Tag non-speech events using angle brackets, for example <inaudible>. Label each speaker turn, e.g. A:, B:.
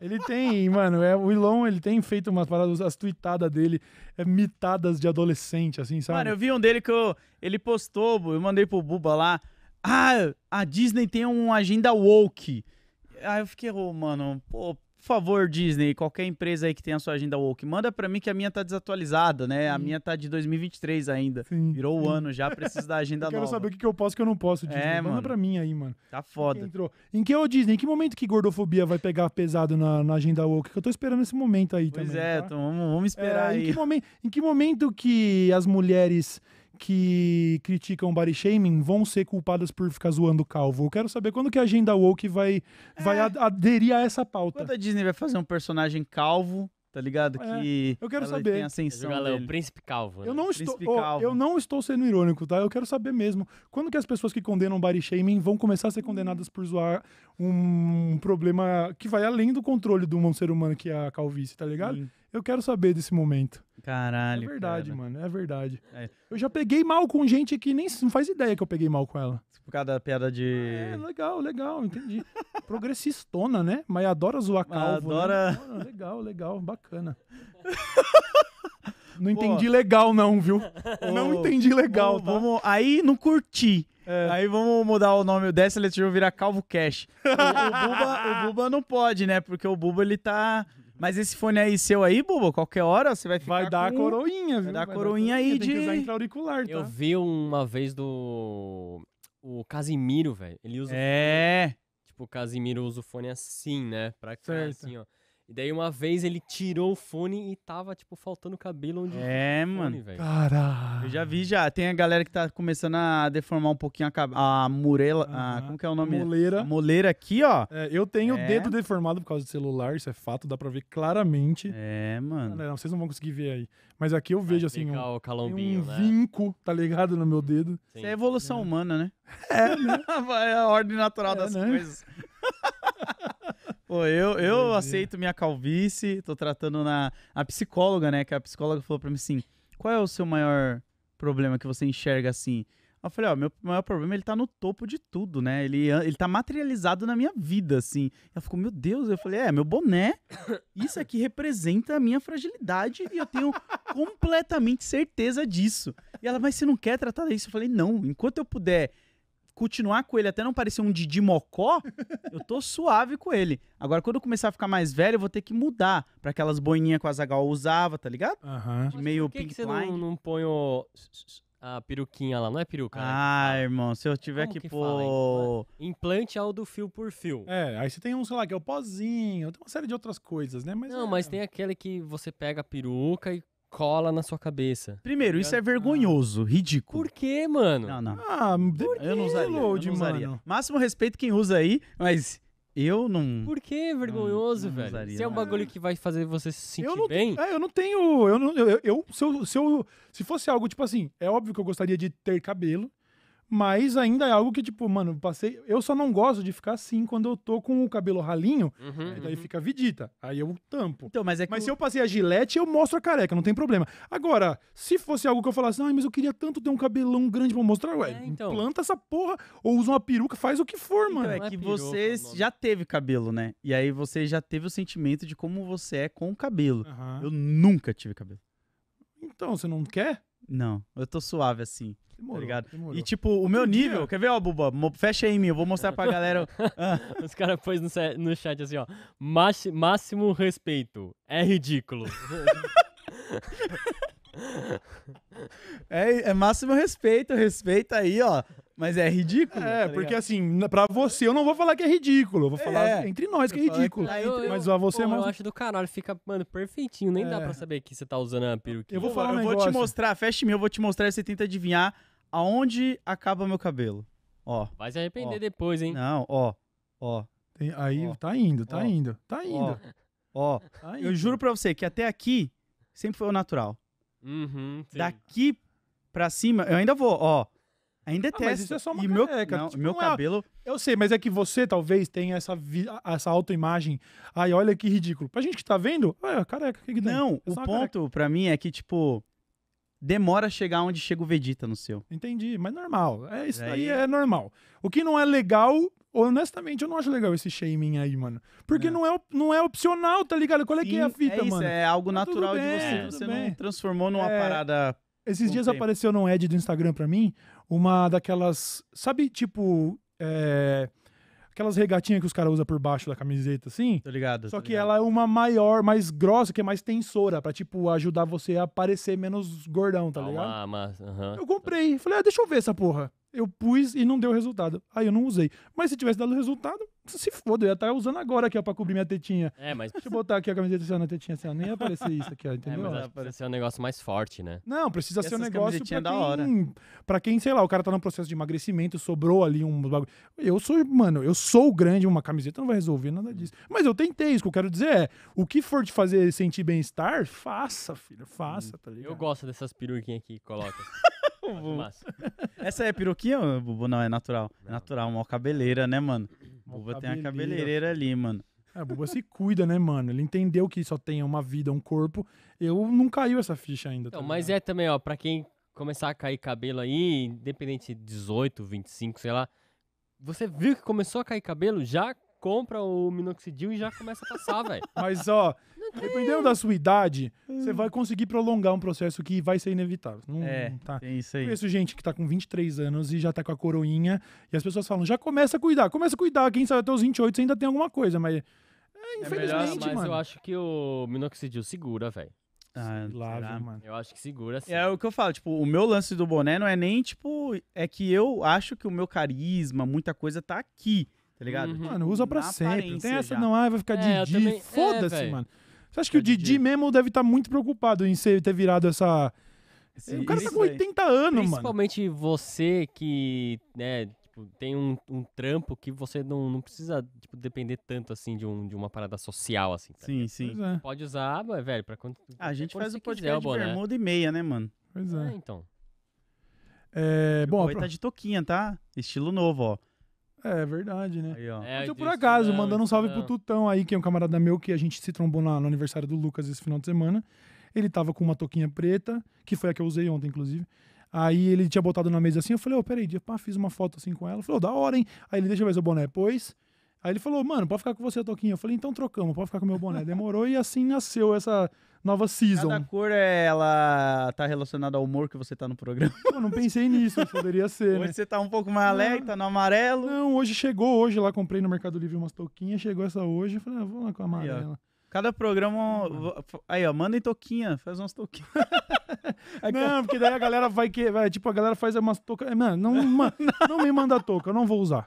A: Ele tem, mano, é, o Elon, ele tem feito umas paradas, as tweetadas dele, é mitadas
B: de adolescente, assim, sabe? Mano, eu vi um dele que eu, ele postou, eu mandei pro Buba lá. Ah, a Disney tem uma agenda woke. Aí eu fiquei, oh, mano, pô, por favor, Disney, qualquer empresa aí que tenha sua agenda woke, manda para mim que a minha tá desatualizada, né? Sim. A minha tá de 2023 ainda. Sim. Virou o um ano já, preciso da agenda <laughs> eu quero nova. Quero saber
A: o que eu posso e o que eu não posso, é, Disney. É, manda para pra mim aí, mano.
B: Tá foda. Entrou.
A: Em que, ô Disney, em que momento que gordofobia vai pegar pesado na, na agenda woke? Que eu tô esperando esse momento aí pois também. Pois é, tá? então vamos, vamos esperar é, aí. Em que, momen em que momento que as mulheres que criticam body shaming vão ser culpadas por ficar zoando calvo. Eu quero saber quando que a agenda woke vai, é. vai aderir a essa pauta.
B: Quando a Disney vai fazer um personagem calvo tá ligado? É, que eu quero saber. tem ascensão Jogar, O príncipe calvo. Né? Eu, não estou, oh,
A: eu não estou sendo irônico, tá? Eu quero saber mesmo. Quando que as pessoas que condenam body shaming vão começar a ser condenadas por zoar um problema que vai além do controle de um ser humano que é a calvície, tá ligado? Sim. Eu quero saber desse momento.
B: Caralho. É verdade,
A: cara. mano. É verdade. É. Eu já peguei mal com gente que nem não faz ideia que eu peguei mal com ela. Por
B: causa da piada de. Ah, é,
A: legal, legal, entendi. Progressistona, né? Mas adora zoar calvo. Né? Adora. Né? legal, legal, bacana. <laughs> não entendi Pô.
B: legal, não, viu? não entendi legal. Vamos, tá? vamos... Aí não curti. É. Aí vamos mudar o nome dessa letiva virar Calvo Cash. o, o, Buba, o Buba não pode, né? Porque o Buba ele tá. Mas esse fone aí seu aí, Bubo, qualquer hora você vai ficar Vai dar com... a coroinha, viu? Vai dar a coroinha aí de... Tem que usar auricular tá? Eu
C: vi uma vez do... O Casimiro, velho. Ele usa... É... O tipo, o Casimiro usa o fone assim, né? Pra cá, assim, ó. E daí uma vez ele tirou o fone e tava, tipo, faltando cabelo onde. É, mano.
B: Caralho. Eu já vi já. Tem a galera que tá começando a deformar um pouquinho a, a murela. a... Como que é o nome? Moleira. A moleira aqui, ó. É, eu tenho é. o dedo
A: deformado por causa do celular, isso é fato, dá pra ver claramente. É, mano. vocês não vão conseguir ver aí. Mas aqui eu vejo
B: assim. Um, um né?
A: vinco, tá ligado? No meu dedo. Sim. Isso é
B: evolução é. humana, né? É, né? <laughs> é a ordem natural é, das né? coisas. Pô, eu, eu aceito minha calvície, tô tratando na a psicóloga, né? Que a psicóloga falou pra mim assim: qual é o seu maior problema que você enxerga assim? Eu falei, ó, meu maior problema, ele tá no topo de tudo, né? Ele, ele tá materializado na minha vida, assim. Ela ficou, meu Deus, eu falei, é, meu boné, isso aqui representa a minha fragilidade e eu tenho completamente certeza disso. E ela, mas você não quer tratar disso? Eu falei, não, enquanto eu puder continuar com ele até não parecer um Didi Mocó, eu tô suave com ele. Agora, quando eu começar a ficar mais velho, eu vou ter que mudar pra aquelas boininhas que o Azagal usava, tá ligado? Aham. De meio Por que, pink
C: que você não, não põe o. A peruquinha lá, não é peruca? né?
B: Ah, irmão, se eu tiver Como que, que pôr.
C: É? Implante ao é do
A: fio por fio. É, aí você tem um, sei lá, que é o pozinho, tem uma série de outras coisas, né? Mas Não, é- mas
C: tem aquele que você pega a peruca e cola na sua cabeça.
B: Primeiro, isso é ah. vergonhoso, ridículo. Por quê, mano? Não, não. Ah, Por eu não usaria. Load, eu não usaria. Mano. Máximo respeito quem usa aí, mas eu não. Por que vergonhoso, não, não velho? Se é um bagulho que vai fazer você se sentir eu não, bem.
A: É, eu não tenho. Eu, não, eu, eu, se eu, se eu. Se fosse algo tipo assim, é óbvio que eu gostaria de ter cabelo. Mas ainda é algo que, tipo, mano, passei. Eu só não gosto de ficar assim quando eu tô com o cabelo ralinho. Uhum, aí daí uhum. fica vidita. Aí eu tampo. Então, mas é que mas o... se eu passei a gilete, eu mostro a careca, não tem problema. Agora, se fosse algo que eu falasse, ai, mas eu queria tanto ter um cabelão grande pra mostrar, ué, é, então... planta essa porra, ou usa uma peruca, faz o que for, então, mano. É, é que você
B: é já teve cabelo, né? E aí você já teve o sentimento de como você é com o cabelo. Uhum. Eu nunca tive cabelo. Então, você não quer? Não, eu tô suave assim. Tá demorou, tá demorou. E tipo, o meu nível, quer ver, ó, Buba? Fecha aí em mim, eu vou mostrar pra galera.
C: <laughs> Ah. Os caras pôs no, no chat assim, ó. Máximo
B: respeito. É ridículo. <laughs> é, é máximo respeito, respeita aí, ó. Mas é ridículo. É, tá porque assim, pra você eu não vou falar que é ridículo. Eu vou é. falar é. entre nós que é ridículo. Que eu, eu, mas só você pô, é mais... Eu acho
C: do caralho, fica, mano, perfeitinho. Nem é. dá pra saber que você tá usando a peruquinha. Eu vou falar, eu um vou te mostrar,
B: fecha me, eu vou te mostrar e você tenta adivinhar aonde acaba meu cabelo. Ó. Vai se arrepender ó. depois, hein? Não, ó. Ó. Tem, aí ó. tá indo, tá ó. indo, tá indo. Ó. ó. Tá indo. Eu juro pra você que até aqui sempre foi o natural.
C: Uhum,
B: Daqui pra cima, eu ainda vou, ó. Ainda é ah, mas isso é só uma e careca. Meu,
A: não, tipo, meu não é, cabelo... Eu sei, mas é que você talvez tenha essa, vi... essa autoimagem. Ai, olha
B: que ridículo. Pra gente que tá vendo, ah, é careca. Que que não, é o ponto careca. pra mim é que, tipo, demora a chegar onde chega o Vegeta no seu. Entendi, mas normal. É, isso aí é, é normal.
A: O que não é legal honestamente, eu não acho legal esse shaming aí, mano. Porque é. Não, é, não é opcional, tá ligado? Qual é Sim, que é a fita, é isso, mano? É algo tá natural bem, de você. Tá você bem. não
B: transformou numa é... parada esses um dias tempo. apareceu
A: no Ed do Instagram pra mim uma daquelas. Sabe, tipo. É, aquelas regatinhas que os caras usam por baixo da camiseta, assim. Tô ligado. Só tô que ligado. ela é uma maior, mais grossa, que é mais tensora, pra, tipo, ajudar você a parecer menos gordão, tá ah, ligado? Ah,
C: mas. Uh -huh. Eu
A: comprei. Falei, ah, deixa eu ver essa porra eu pus e não deu resultado. Aí eu não usei. Mas se tivesse dado resultado, se foda, eu ia estar tá usando agora aqui, ó, pra cobrir minha tetinha. É, mas. Deixa eu botar aqui a camiseta assim, na tetinha assim, ó. Nem ia aparecer isso aqui, ó, <laughs> é, entendeu? É, mas ó,
C: precisa ser um negócio mais forte, né? Não, precisa
A: ser um negócio pra quem, da hora. pra quem, sei lá, o cara tá no processo de emagrecimento, sobrou ali um bagulho. Eu sou, mano, eu sou grande, uma camiseta não vai resolver nada disso. Mas eu tentei, isso que eu quero dizer é, o que for te fazer sentir bem-estar, faça, filho,
B: faça, hum. tá ligado? Eu gosto dessas peruquinhas aqui que coloca. <laughs> Bubu. <laughs> Essa é peruquinha, Bubu? Não, é natural. É natural, uma cabeleira, né, mano? Bubu tem a cabeleireira ali, mano.
A: É, o se cuida, né, mano? Ele entendeu que só tem uma vida, um corpo. Eu não caiu essa ficha ainda. Então, mas é
C: também, ó, pra quem começar a cair cabelo aí, independente de 18, 25, sei lá. Você viu que começou a cair cabelo, já compra o minoxidil e já começa a passar, <laughs>
A: velho. Mas, ó, Dependendo da sua idade, você hum. vai conseguir prolongar um processo que vai ser inevitável. Não, é, tá. isso aí. conheço gente que tá com 23 anos e já tá com a coroinha, e as pessoas falam, já começa a cuidar, começa a cuidar, quem sabe até os 28 você ainda tem alguma coisa, mas... É,
B: é, infelizmente,
C: melhor, mas mano. eu acho que o minoxidil segura, velho. Ah, lá, mano. Eu acho que segura sim. É
B: o que eu falo, tipo, o meu lance do boné não é nem, tipo, é que eu acho que o meu carisma, muita coisa tá aqui, tá ligado? Uhum. Mano, usa pra Na sempre. Não tem essa já. não, ah, vai ficar é, de, de. Também... É,
A: foda-se, é, mano. Você acha que é o Didi, Didi, mesmo deve estar tá muito preocupado em ser, ter virado essa. Esse, o cara tá com 80 anos, Principalmente mano.
C: Principalmente você que, né, tipo, tem um, um, trampo que você não, não precisa, tipo, depender tanto, assim, de, um, de uma parada social, assim.
B: Tá sim, né? sim. É. é.
C: Pode usar, velho, pra quando ah, A gente faz o podcast quiser, de bermuda
B: e meia, né, mano? Pois é. é então. É, tipo, bom, tá pro... tá de toquinha, tá? Estilo novo, ó. É, é verdade, né? Aí, ó. É, então, eu, por acaso, não, mandando um salve não. É pro
A: Tutão aí, que é um camarada meu que a gente se trombou na, no aniversário do Lucas esse final de semana. Ele tava com uma touquinha preta, que foi a que eu usei ontem, inclusive. Aí ele tinha botado na mesa assim, eu falei, ô, oh, peraí, pá, fiz uma foto assim com ela. Falou, oh, da hora, hein? Aí ele, deixa eu ver seu boné. Pois, Aí ele falou, mano, pode ficar com você, Toquinha. Eu falei, então trocamos, pode ficar com o meu boné. Demorou e assim nasceu essa nova season. Cada
B: cor, ela tá relacionada ao humor que você tá no programa. <laughs>
A: Eu não pensei nisso, poderia ser, Hoje né? você
B: tá um pouco mais alegre, tá no
A: amarelo. Não, hoje chegou, hoje lá comprei no Mercado Livre umas touquinhas, chegou essa hoje, eu falei, ah, vou lá com a amarela. Aí,
B: Cada programa. Aí, ó, manda em toquinha, faz umas toquinhas.
A: <laughs> não, porque daí a galera vai que. Vai, tipo, a galera faz umas toucas. Mano, não, não, <laughs> não me manda touca, eu não vou usar.